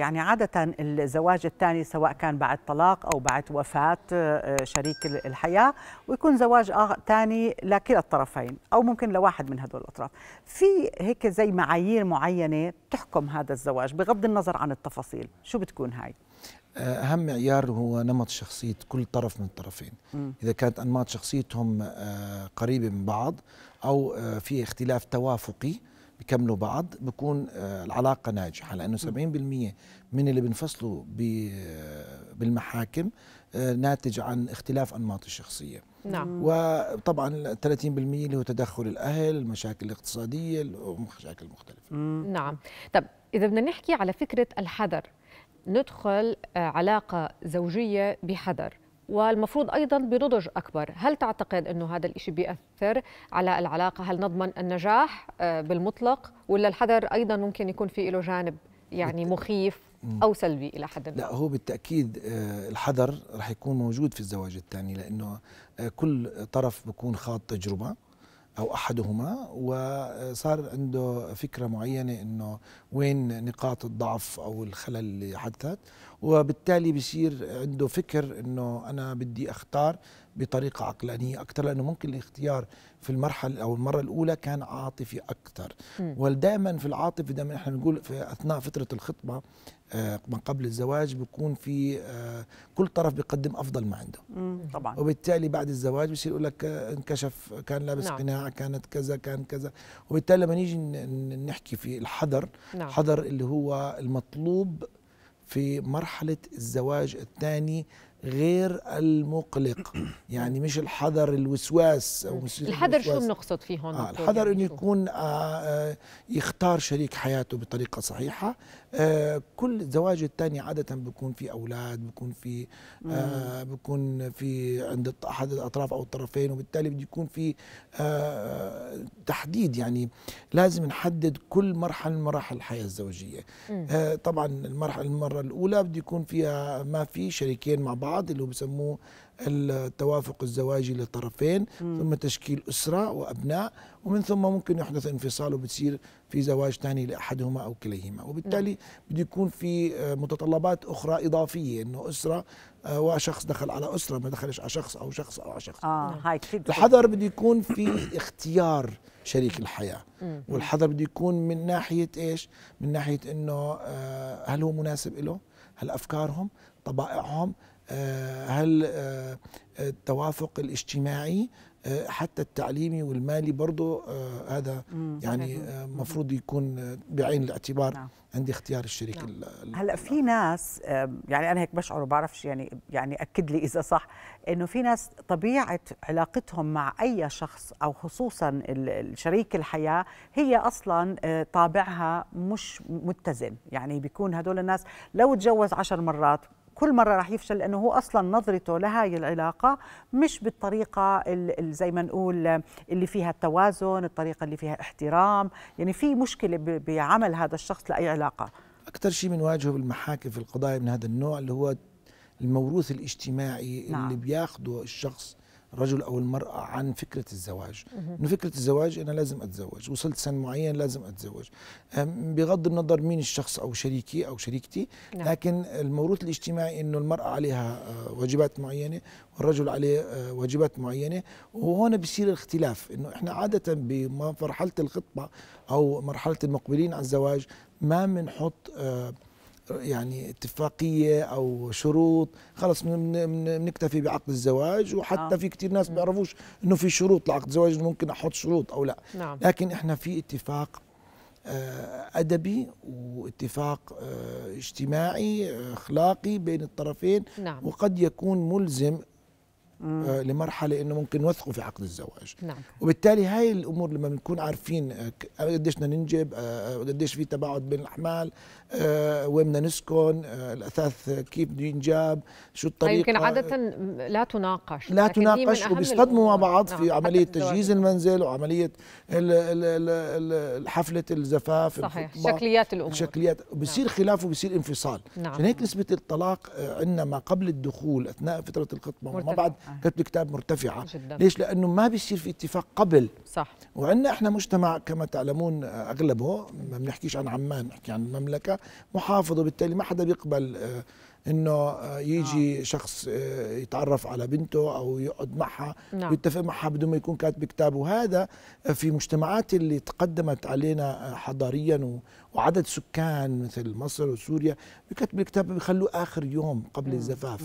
يعني عادة الزواج الثاني سواء كان بعد طلاق أو بعد وفاة آه، شريك الحياة ويكون زواج ثاني لكلا الطرفين أو ممكن لواحد من هدول الأطراف في هيك زي معايير معينة بتحكم هذا الزواج بغض النظر عن التفاصيل شو بتكون هاي؟ آه، أهم معيار هو نمط شخصية كل طرف من الطرفين م. إذا كانت أنماط شخصيتهم آه، قريبة من بعض أو في اختلاف توافقي بكملوا بعض بكون آه، العلاقه ناجحه لانه 70% من اللي بينفصلوا آه، بالمحاكم آه، ناتج عن اختلاف انماط الشخصيه نعم وطبعا 30% اللي هو تدخل الاهل المشاكل الاقتصاديه المشاكل المختلفه نعم طب اذا بدنا نحكي على فكره الحذر ندخل علاقه زوجيه بحذر والمفروض أيضا بنضج أكبر هل تعتقد أنه هذا الإشي بيأثر على العلاقة هل نضمن النجاح آه، بالمطلق ولا الحذر أيضا ممكن يكون في له جانب يعني مخيف او سلبي الى حد ما لا هو بالتاكيد آه، الحذر رح يكون موجود في الزواج الثاني لانه آه، كل طرف بكون خاض تجربه او احدهما وصار عنده فكره معينه انه وين نقاط الضعف او الخلل اللي حدثت وبالتالي بصير عنده فكر انه انا بدي اختار بطريقه عقلانيه اكثر لانه ممكن الاختيار في المرحله او المره الاولى كان عاطفي اكثر ودائما في العاطفة دائما احنا نقول في اثناء فتره الخطبه آه، ما قبل الزواج بيكون في آه، كل طرف بيقدم افضل ما عنده طبعا وبالتالي بعد الزواج بصير يقول لك انكشف كان لابس نعم. قناع كانت كذا كان كذا وبالتالي لما نيجي نحكي في الحذر نعم. حذر اللي هو المطلوب في مرحله الزواج الثاني غير المقلق يعني مش الحذر الوسواس او الحذر شو بنقصد فيه هون آه الحذر يعني انه يكون آه،, آه يختار شريك حياته بطريقه صحيحه آه كل زواج الثاني عاده بيكون في اولاد بيكون في آه بيكون في عند احد الاطراف او الطرفين وبالتالي بده يكون في آه،, آه تحديد يعني لازم نحدد كل مرحله من مراحل الحياه الزوجيه آه طبعا المرحله المره الاولى بده يكون فيها ما في شريكين مع بعض بعض اللي هو بسموه التوافق الزواجي للطرفين مم. ثم تشكيل أسرة وأبناء ومن ثم ممكن يحدث انفصال وبتصير في زواج ثاني لأحدهما أو كليهما وبالتالي نعم. بده يكون في آه، متطلبات أخرى إضافية أنه أسرة آه، وشخص دخل على أسرة ما دخلش على شخص أو شخص أو على شخص آه الحذر بده يكون في اختيار شريك الحياة والحذر بده يكون من ناحية إيش من ناحية أنه آه، هل هو مناسب له هل أفكارهم طبائعهم آه، هل آه، التوافق الاجتماعي آه، حتى التعليمي والمالي برضه هذا يعني مفروض يكون بعين الاعتبار نعم. عند اختيار الشريك نعم. هلا في ناس يعني انا هيك بشعر وبعرفش يعني يعني اكد لي اذا صح انه في ناس طبيعه علاقتهم مع اي شخص او خصوصا الشريك الحياه هي اصلا طابعها مش متزن يعني بيكون هدول الناس لو تجوز عشر مرات كل مرة راح يفشل لأنه هو أصلا نظرته لهاي العلاقة مش بالطريقة زي ما نقول اللي فيها التوازن الطريقة اللي فيها احترام يعني في مشكلة بعمل هذا الشخص لأي علاقة أكثر شيء بنواجهه بالمحاكم في القضايا من هذا النوع اللي هو الموروث الاجتماعي نعم. اللي بياخده الشخص الرجل او المراه عن فكره الزواج انه فكره الزواج انا لازم اتزوج وصلت سن معين لازم اتزوج بغض النظر مين الشخص او شريكي او شريكتي نعم. لكن الموروث الاجتماعي انه المراه عليها آه، واجبات معينه والرجل عليه آه، واجبات معينه وهون بصير الاختلاف انه احنا عاده بمرحله الخطبه او مرحله المقبلين على الزواج ما بنحط آه، يعني اتفاقيه او شروط خلص بنكتفي بعقد الزواج وحتى آه. في كثير ناس بيعرفوش انه في شروط لعقد الزواج ممكن احط شروط او لا نعم. لكن احنا في اتفاق آه، ادبي واتفاق آه، اجتماعي آه، اخلاقي بين الطرفين نعم. وقد يكون ملزم آه، لمرحله انه ممكن نوثقه في عقد الزواج نعم. وبالتالي هاي الامور لما بنكون عارفين آه، آه، قديش بدنا ننجب قديش في تباعد بين الاحمال وين بدنا نسكن الاثاث كيف بده ينجاب شو طيب، الطريقه يمكن عاده لا تناقش لا تناقش وبيصطدموا مع بعض نعم. في عمليه تجهيز المنزل وعمليه حفله الزفاف صحيح شكليات الامور شكليات بصير نعم. خلاف وبصير انفصال نعم. عشان هيك نسبه الطلاق عندنا ما قبل الدخول اثناء فتره الخطبه وما بعد كتب كتاب مرتفعه جدا. ليش لانه ما بيصير في اتفاق قبل صح وعندنا احنا مجتمع كما تعلمون اغلبه ما بنحكيش عن عمان بنحكي عن المملكه محافظ وبالتالي ما حدا بيقبل آه، انه آه، يجي نعم. آه. شخص يتعرف على بنته او يقعد معها نعم. ويتفق معها بدون ما يكون كاتب كتاب وهذا في مجتمعات اللي تقدمت علينا آه، حضاريا وعدد سكان مثل مصر وسوريا بكتب الكتاب بيخلوه اخر يوم قبل الزفاف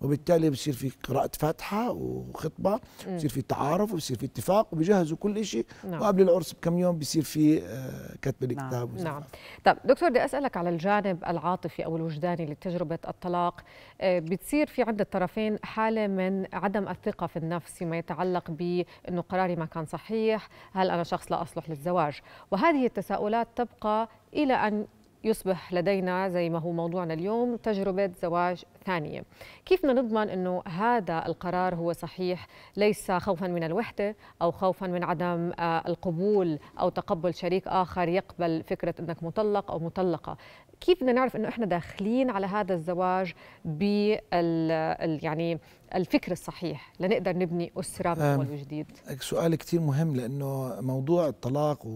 وبالتالي بصير في قراءه فاتحه وخطبه بصير في تعارف وبصير في اتفاق وبيجهزوا كل شيء نعم. وقبل العرس بكم يوم بصير في آه، كتب نعم. الكتاب نعم. نعم طب دكتور بدي اسالك على الجانب العاطفي او الوجداني لتجربه الطلاق آه، بتصير في عند الطرفين حاله من عدم الثقه في النفس فيما يتعلق بانه قراري ما كان صحيح هل انا شخص لا اصلح للزواج وهذه التساؤلات تبقى إلى أن يصبح لدينا زي ما هو موضوعنا اليوم تجربة زواج ثانية كيف بدنا نضمن أنه هذا القرار هو صحيح ليس خوفا من الوحدة أو خوفا من عدم آه، القبول أو تقبل شريك آخر يقبل فكرة أنك مطلق أو مطلقة كيف بدنا نعرف أنه إحنا داخلين على هذا الزواج بال يعني الفكر الصحيح لنقدر نبني أسرة من أول وجديد سؤال كثير مهم لأنه موضوع الطلاق و...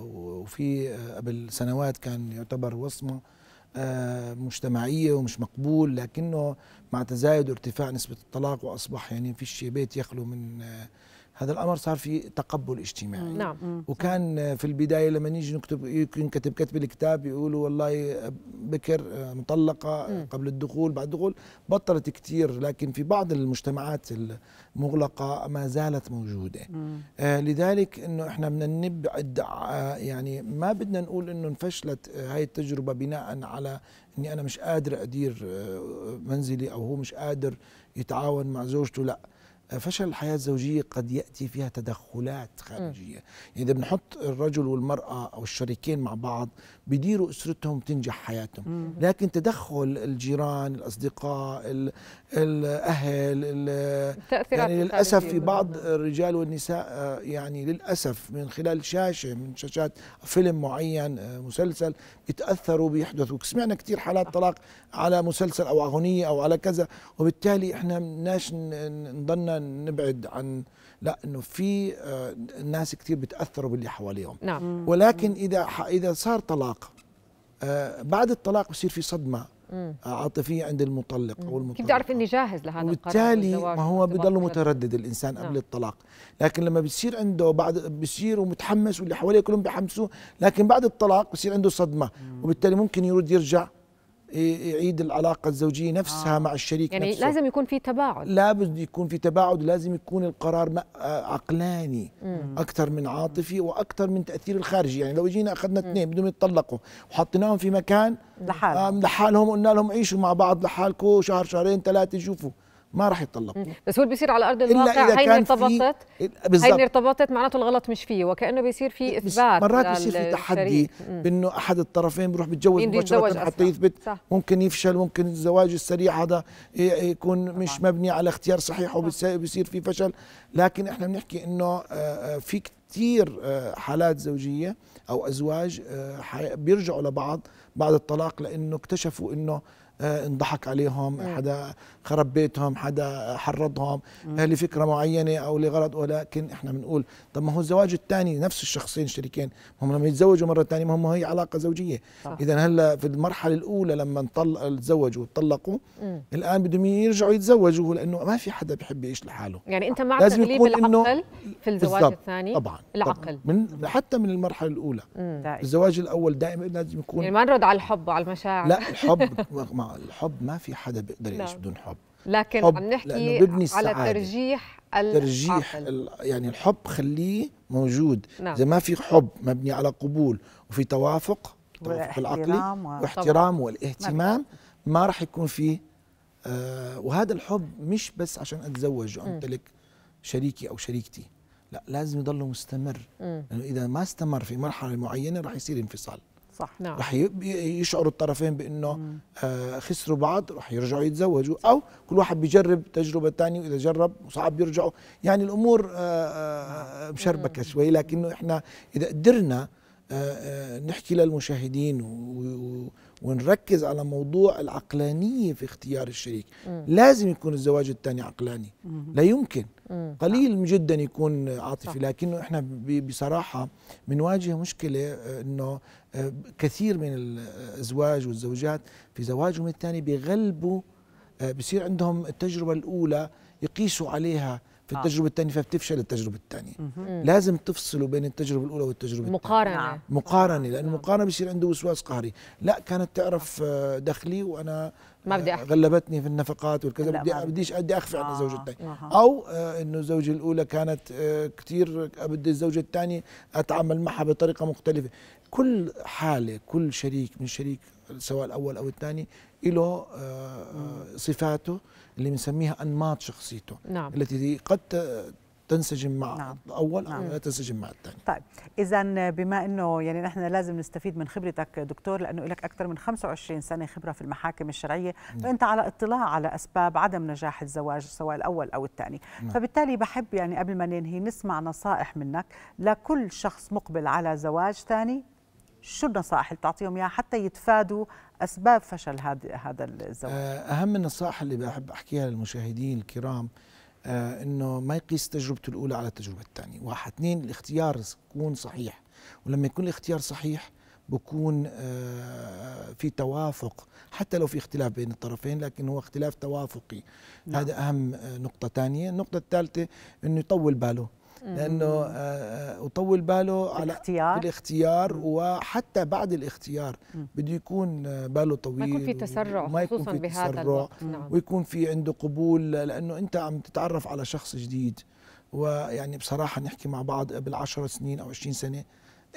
و... وفي آه، قبل سنوات كان يعتبر وصمه آه، مجتمعيه ومش مقبول لكنه مع تزايد وارتفاع نسبه الطلاق واصبح يعني فيش بيت يخلو من آه، هذا الامر صار في تقبل اجتماعي نعم وكان في البدايه لما نيجي نكتب ينكتب كتب الكتاب يقولوا والله بكر مطلقه قبل الدخول بعد الدخول بطلت كثير لكن في بعض المجتمعات المغلقه ما زالت موجوده آه لذلك انه احنا بدنا نبعد آه، يعني ما بدنا نقول انه انفشلت هاي التجربه بناء على اني انا مش قادر ادير آه، منزلي او هو مش قادر يتعاون مع زوجته لا فشل الحياة الزوجية قد يأتي فيها تدخلات خارجية م. يعني إذا بنحط الرجل والمرأة أو الشريكين مع بعض بيديروا اسرتهم تنجح حياتهم لكن تدخل الجيران الاصدقاء الاهل يعني للاسف في بعض الرجال والنساء آه، يعني للاسف من خلال شاشه من شاشات فيلم معين آه، مسلسل يتاثروا بيحدثوا سمعنا كثير حالات طلاق على مسلسل او اغنيه او على كذا وبالتالي احنا بدناش نضلنا نبعد عن لا انه في آه، ناس كثير بتاثروا باللي حواليهم نعم. ولكن اذا اذا صار طلاق آه، بعد الطلاق بصير في صدمه آه، عاطفيه عند المطلق او المطلق كيف بتعرف اني جاهز لهذا وبالتالي ما هو بضله متردد الانسان قبل نعم. الطلاق لكن لما بيصير عنده بعد بصير ومتحمس واللي حواليه كلهم بيحمسوه لكن بعد الطلاق بصير عنده صدمه وبالتالي ممكن يرد يرجع يعيد العلاقة الزوجية نفسها آه. مع الشريك يعني نفسه. لازم يكون في تباعد لابد يكون في تباعد لازم يكون القرار عقلاني مم. أكثر من عاطفي وأكثر من تأثير الخارجي يعني لو جينا أخذنا اثنين بدهم يتطلقوا وحطيناهم في مكان لحالهم لحالهم وقلنا لهم عيشوا مع بعض لحالكم شهر شهرين ثلاثة شوفوا ما راح يتطلب بس هو اللي بيصير على ارض الواقع هي ارتبطت هي ارتبطت معناته الغلط مش فيه وكانه بيصير في اثبات مرات بيصير في تحدي بانه احد الطرفين بيروح بيتجوز مباشره حتى يثبت صح. ممكن يفشل ممكن الزواج السريع هذا يكون مش مبني على اختيار صحيح وبيصير في فشل لكن احنا بنحكي انه آه، آه، في كثير آه، حالات زوجيه او ازواج بيرجعوا لبعض بعد الطلاق لانه اكتشفوا انه آه، انضحك عليهم مم. حدا خرب بيتهم حدا حرضهم مم. لفكره معينه او لغرض ولكن احنا بنقول طب ما هو الزواج الثاني نفس الشخصين الشريكين هم لما يتزوجوا مره ثانيه هم هي علاقه زوجيه اذا هلا في المرحله الاولى لما تزوجوا وتطلقوا الان بدهم يرجعوا يتزوجوا لانه ما في حدا بحب يعيش لحاله يعني انت مع لازم تغليب العقل في الزواج الثاني طبعا العقل من حتى من المرحله الاولى الزواج الاول دائما لازم يكون يعني ما نرد على الحب وعلى المشاعر لا الحب الحب ما في حدا بيقدر يعيش نعم. بدون حب لكن حب عم نحكي على ترجيح ترجيح يعني الحب خليه موجود نعم. اذا ما في حب مبني على قبول وفي توافق توافق العقلي واحترام والاهتمام ما راح يكون في آه وهذا الحب مش بس عشان اتزوج وامتلك شريكي او شريكتي لا لازم يضل مستمر لانه يعني اذا ما استمر في مرحله معينه راح يصير انفصال صح نعم رح يشعروا الطرفين بانه آه خسروا بعض رح يرجعوا يتزوجوا او كل واحد بيجرب تجربه ثانيه واذا جرب وصعب يرجعوا يعني الامور آه, آه، مشربكه شوي لكنه احنا اذا قدرنا آه, آه، نحكي للمشاهدين و ونركز على موضوع العقلانية في اختيار الشريك مم. لازم يكون الزواج الثاني عقلاني مم. لا يمكن مم. قليل جدا يكون عاطفي لكنه احنا بصراحة بنواجه مشكلة آه، انه آه، كثير من الازواج آه، والزوجات في زواجهم الثاني بيغلبوا بصير عندهم التجربة الأولى يقيسوا عليها في آه. التجربه الثانيه فبتفشل التجربه الثانيه لازم تفصلوا بين التجربه الاولى والتجربه مقارنه الثانيه نعم. مقارنه لانه المقارنه بيصير عنده وسواس قهري لا كانت تعرف آه، دخلي وانا ما بدي آه، أحكي. غلبتني في النفقات والكذا بدي بديش بدي اخفي آه. عن الزوجه الثانيه آه. او انه الزوجه الاولى كانت آه، كثير بدي الزوجه الثانيه اتعامل معها بطريقه مختلفه كل حاله كل شريك من شريك سواء الاول او الثاني له آه، آه، صفاته اللي بنسميها انماط شخصيته نعم. التي قد تنسجم مع نعم. الاول نعم. او لا تنسجم مع الثاني طيب اذا بما انه يعني نحن لازم نستفيد من خبرتك دكتور لانه لك اكثر من 25 سنه خبره في المحاكم الشرعيه نعم. فانت على اطلاع على اسباب عدم نجاح الزواج سواء الاول او الثاني نعم. فبالتالي بحب يعني قبل ما ننهي نسمع نصائح منك لكل شخص مقبل على زواج ثاني شو النصائح اللي بتعطيهم اياها حتى يتفادوا اسباب فشل هذا هذا الزواج؟ آه، اهم النصائح اللي بحب احكيها للمشاهدين الكرام آه، انه ما يقيس تجربته الاولى على التجربه الثانيه، واحد اثنين الاختيار يكون صحيح، ولما يكون الاختيار صحيح بكون آه، في توافق حتى لو في اختلاف بين الطرفين لكن هو اختلاف توافقي نعم. هذا اهم نقطه ثانيه النقطه الثالثه انه يطول باله لانه آه، آه، وطول باله على الاختيار الاختيار وحتى بعد الاختيار بده يكون آه، باله طويل ما يكون في تسرع ما يكون في بهذا تسرع الوقت. نعم. ويكون في عنده قبول لانه انت عم تتعرف على شخص جديد ويعني بصراحه نحكي مع بعض قبل 10 سنين او 20 سنه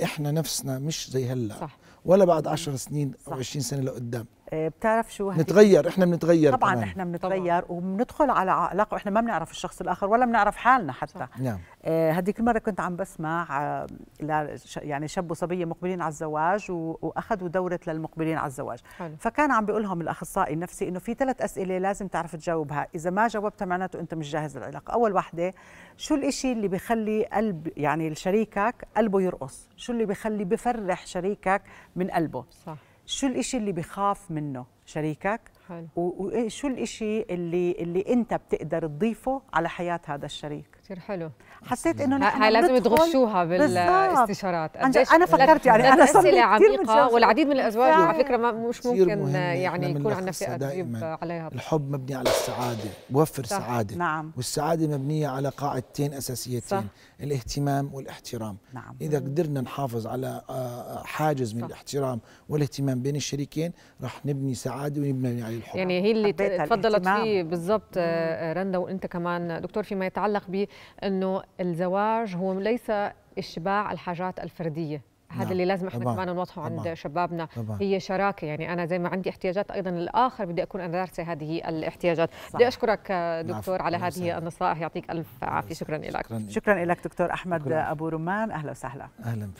احنا نفسنا مش زي هلا صح. ولا بعد 10 سنين صح. او 20 سنه لقدام آه، بتعرف شو نتغير احنا بنتغير طبعا كمان. احنا بنتغير وبندخل على علاقه واحنا ما بنعرف الشخص الاخر ولا بنعرف حالنا حتى نعم هديك آه، هذيك المره كنت عم بسمع آه، ل يعني شاب وصبيه مقبلين على الزواج واخذوا دوره للمقبلين على الزواج حلو. فكان عم بيقول لهم الاخصائي النفسي انه في ثلاث اسئله لازم تعرف تجاوبها اذا ما جاوبتها معناته انت مش جاهز للعلاقه اول وحده شو الإشي اللي بخلي قلب يعني شريكك قلبه يرقص شو اللي بخلي بفرح شريكك من قلبه صح شو الإشي اللي بخاف منه شريكك حلو. وشو إيه، الإشي اللي اللي أنت بتقدر تضيفه على حياة هذا الشريك كثير حلو حسيت انه نحن هاي لازم تغشوها بالاستشارات انا فكرت يعني انا صرت عميقه والعديد من الازواج على فكره مش ممكن يعني يكون عندنا فئه تجيب عليها الحب مبني على السعاده بوفر سعاده نعم. والسعاده مبنيه على قاعدتين اساسيتين صح. الاهتمام والاحترام نعم. اذا قدرنا نحافظ على آه، آه، حاجز من صح. الاحترام والاهتمام بين الشريكين رح نبني سعاده ونبني عليه الحب يعني هي اللي تفضلت فيه بالضبط آه، رندا وانت كمان دكتور فيما يتعلق ب انه الزواج هو ليس اشباع الحاجات الفرديه هذا نعم. اللي لازم احنا طبعا. كمان نوضحه عند طبعا. شبابنا طبعا. هي شراكه يعني انا زي ما عندي احتياجات ايضا الاخر بدي اكون انا دارسه هذه الاحتياجات صح. بدي اشكرك دكتور نعم. على هذه هذه النصائح يعطيك الف عافيه شكرا لك شكرا لك دكتور احمد شكرا. ابو رمان اهلا وسهلا اهلا فيك